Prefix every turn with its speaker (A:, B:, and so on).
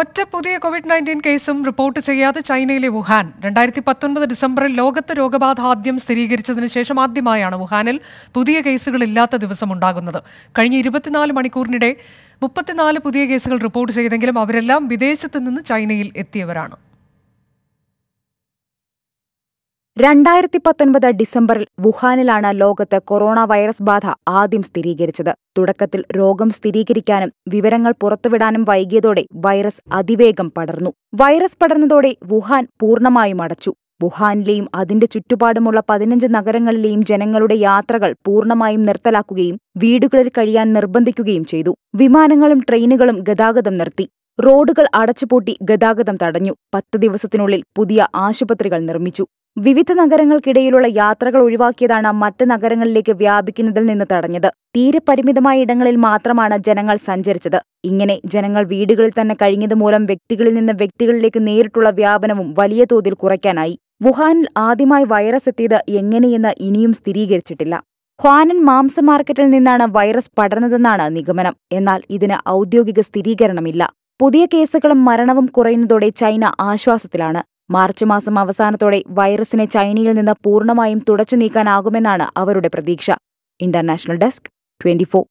A: ഒറ്റ പുതിയ Covid nineteen കേസും റിപ്പോർട്ട് ചെയ്യാതെ ചൈനയിലെ വുഹാൻ രണ്ടായിരത്തി പത്തൊൻപത് ഡിസംബറിൽ ലോകത്ത് രോഗബാധ ആദ്യം സ്ഥിരീകരിച്ചതിന് ശേഷം ആദ്യമായാണ് വുഹാനിൽ പുതിയ കേസുകളില്ലാത്ത ദിവസം ഉണ്ടാകുന്നത് കഴിഞ്ഞ ഇരുപത്തിനാല് മണിക്കൂറിനിടെ മുപ്പത്തിനാല് പുതിയ കേസുകൾ റിപ്പോർട്ട് ചെയ്തെങ്കിലും അവരെല്ലാം വിദേശത്ത് നിന്ന് ചൈനയിൽ എത്തിയവരാണ്
B: രണ്ടായിരത്തി പത്തൊൻപത് ഡിസംബറിൽ വുഹാനിലാണ് ലോകത്ത് കൊറോണ വൈറസ് ബാധ ആദ്യം സ്ഥിരീകരിച്ചത് തുടക്കത്തിൽ രോഗം സ്ഥിരീകരിക്കാനും വിവരങ്ങൾ പുറത്തുവിടാനും വൈകിയതോടെ വൈറസ് അതിവേഗം പടർന്നു വൈറസ് പടർന്നതോടെ വുഹാൻ പൂർണ്ണമായും അടച്ചു വുഹാനിലെയും അതിന്റെ ചുറ്റുപാടുമുള്ള പതിനഞ്ച് നഗരങ്ങളിലെയും ജനങ്ങളുടെ യാത്രകൾ പൂർണ്ണമായും നിർത്തലാക്കുകയും വീടുകളിൽ കഴിയാൻ നിർബന്ധിക്കുകയും ചെയ്തു വിമാനങ്ങളും ട്രെയിനുകളും ഗതാഗതം നിർത്തി റോഡുകൾ അടച്ചുപൂട്ടി ഗതാഗതം തടഞ്ഞു പത്ത് ദിവസത്തിനുള്ളിൽ പുതിയ ആശുപത്രികൾ നിർമ്മിച്ചു വിവിധ നഗരങ്ങൾക്കിടയിലുള്ള യാത്രകൾ ഒഴിവാക്കിയതാണ് മറ്റ് നഗരങ്ങളിലേക്ക് വ്യാപിക്കുന്നതിൽ നിന്ന് തടഞ്ഞത് തീരെ പരിമിതമായ ഇടങ്ങളിൽ മാത്രമാണ് ജനങ്ങൾ സഞ്ചരിച്ചത് ഇങ്ങനെ ജനങ്ങൾ വീടുകളിൽ തന്നെ കഴിഞ്ഞത് മൂലം വ്യക്തികളിൽ നിന്ന് വ്യക്തികളിലേക്ക് നേരിട്ടുള്ള വ്യാപനവും വലിയ തോതിൽ കുറയ്ക്കാനായി വുഹാനിൽ ആദ്യമായി വൈറസ് എത്തിയത് എങ്ങനെയെന്ന് ഇനിയും സ്ഥിരീകരിച്ചിട്ടില്ല ഹ്വാനൻ മാംസ മാർക്കറ്റിൽ നിന്നാണ് വൈറസ് പടർന്നതെന്നാണ് നിഗമനം എന്നാൽ ഇതിന് ഔദ്യോഗിക സ്ഥിരീകരണമില്ല പുതിയ കേസുകളും മരണവും കുറയുന്നതോടെ ചൈന ആശ്വാസത്തിലാണ് മാർച്ച് മാസം അവസാനത്തോടെ വൈറസിനെ ചൈനയിൽ നിന്ന് പൂർണ്ണമായും തുടച്ചു നീക്കാനാകുമെന്നാണ് അവരുടെ പ്രതീക്ഷ ഇന്റർനാഷണൽ ഡെസ്ക് ട്വന്റി